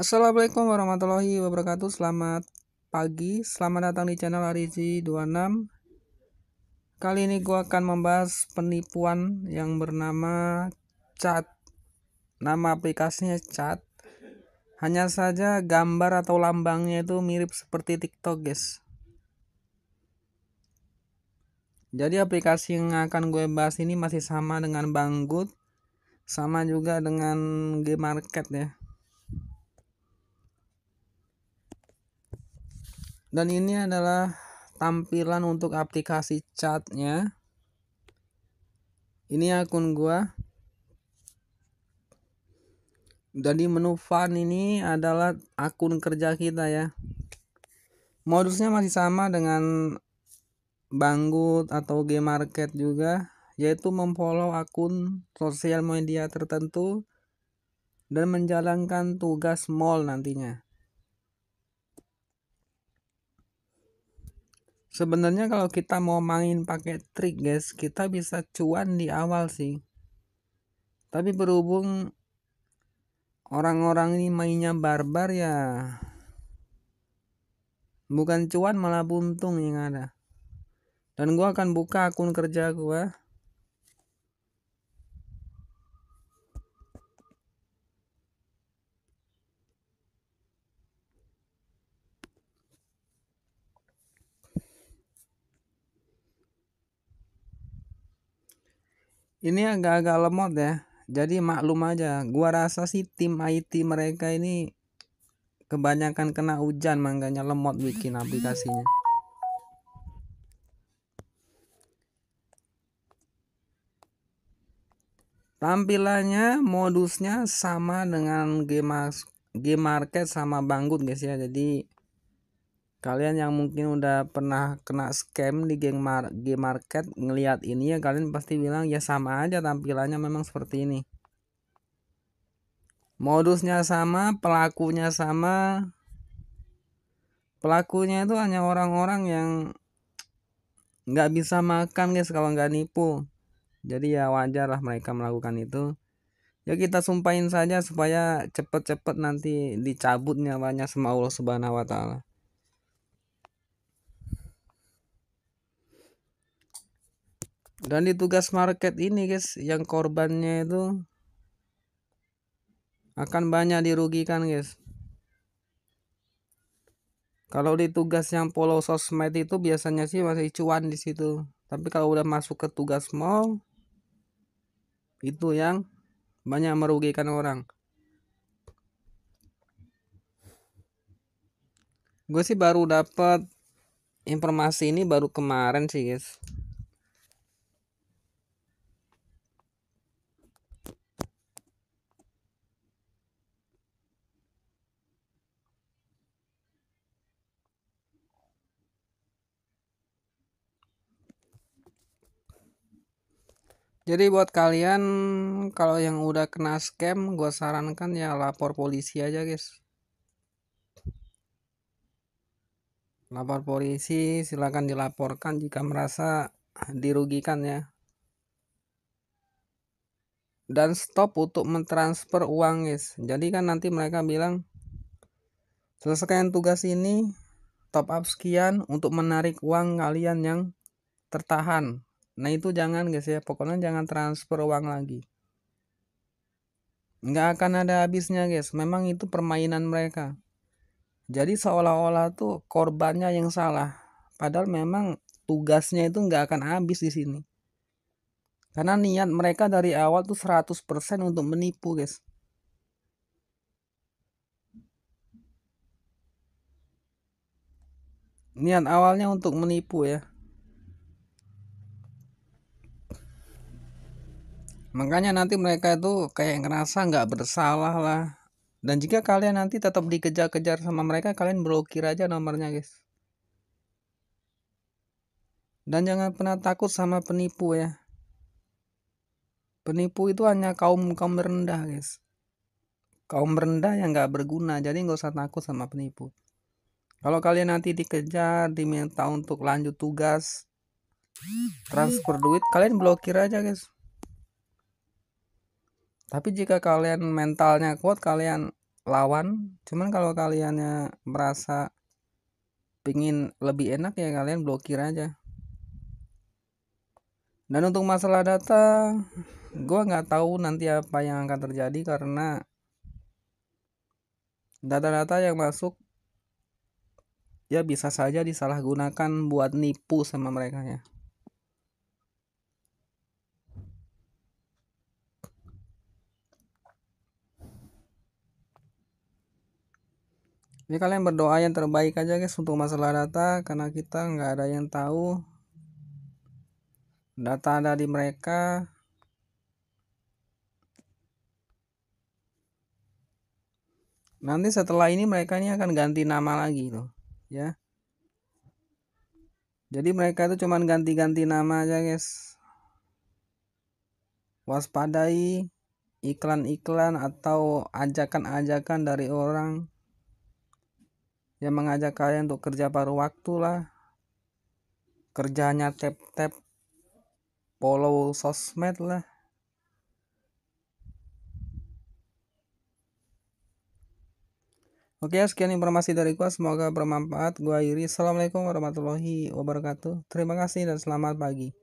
Assalamualaikum warahmatullahi wabarakatuh Selamat pagi Selamat datang di channel Arizi 26 Kali ini gue akan membahas penipuan yang bernama chat Nama aplikasinya chat Hanya saja gambar atau lambangnya itu mirip seperti tiktok guys Jadi aplikasi yang akan gue bahas ini masih sama dengan Banggood Sama juga dengan Gmarket ya dan ini adalah tampilan untuk aplikasi chatnya. ini akun gua jadi menu fun ini adalah akun kerja kita ya modusnya masih sama dengan Banggood atau game Market juga yaitu memfollow akun sosial media tertentu dan menjalankan tugas mall nantinya. Sebenarnya kalau kita mau main pakai trik guys, kita bisa cuan di awal sih. Tapi berhubung orang-orang ini mainnya barbar ya. Bukan cuan malah buntung yang ada. Dan gua akan buka akun kerja gua ini agak-agak lemot ya jadi maklum aja gua rasa sih tim IT mereka ini kebanyakan kena hujan makanya lemot bikin aplikasinya tampilannya modusnya sama dengan game game market sama banggut guys ya jadi kalian yang mungkin udah pernah kena scam di game, mar game market ngelihat ini ya kalian pasti bilang ya sama aja tampilannya memang seperti ini modusnya sama pelakunya sama pelakunya itu hanya orang-orang yang nggak bisa makan guys kalau nggak nipu jadi ya wajar lah mereka melakukan itu ya kita sumpahin saja supaya cepet-cepet nanti dicabut nyawanya sama Allah Subhanahu Wa Taala dan di tugas market ini guys yang korbannya itu akan banyak dirugikan guys kalau di tugas yang follow sosmed itu biasanya sih masih cuan di situ tapi kalau udah masuk ke tugas mall itu yang banyak merugikan orang gue sih baru dapat informasi ini baru kemarin sih guys Jadi buat kalian kalau yang udah kena scam, gue sarankan ya lapor polisi aja guys. Lapor polisi, silakan dilaporkan jika merasa dirugikan ya. Dan stop untuk mentransfer uang guys. Jadi kan nanti mereka bilang selesaikan tugas ini, top up sekian untuk menarik uang kalian yang tertahan Nah itu jangan guys ya, pokoknya jangan transfer uang lagi. Nggak akan ada habisnya guys, memang itu permainan mereka. Jadi seolah-olah tuh korbannya yang salah. Padahal memang tugasnya itu nggak akan habis di sini. Karena niat mereka dari awal tuh 100% untuk menipu guys. Niat awalnya untuk menipu ya. Makanya nanti mereka itu kayak ngerasa nggak bersalah lah. Dan jika kalian nanti tetap dikejar-kejar sama mereka, kalian blokir aja nomornya, guys. Dan jangan pernah takut sama penipu ya. Penipu itu hanya kaum kaum rendah, guys. Kaum rendah yang nggak berguna, jadi nggak usah takut sama penipu. Kalau kalian nanti dikejar, diminta untuk lanjut tugas, transfer duit, kalian blokir aja, guys tapi jika kalian mentalnya kuat kalian lawan cuman kalau kaliannya merasa pingin lebih enak ya kalian blokir aja dan untuk masalah data gue nggak tahu nanti apa yang akan terjadi karena data-data yang masuk ya bisa saja disalahgunakan buat nipu sama mereka ya jadi kalian berdoa yang terbaik aja guys untuk masalah data karena kita nggak ada yang tahu data ada di mereka nanti setelah ini mereka ini akan ganti nama lagi loh ya jadi mereka itu cuman ganti-ganti nama aja guys waspadai iklan-iklan atau ajakan-ajakan dari orang yang mengajak kalian untuk kerja paruh waktu lah kerjanya tap tap follow sosmed lah Oke, sekian informasi dari gua. Semoga bermanfaat. Gua Iri. Assalamualaikum warahmatullahi wabarakatuh. Terima kasih dan selamat pagi.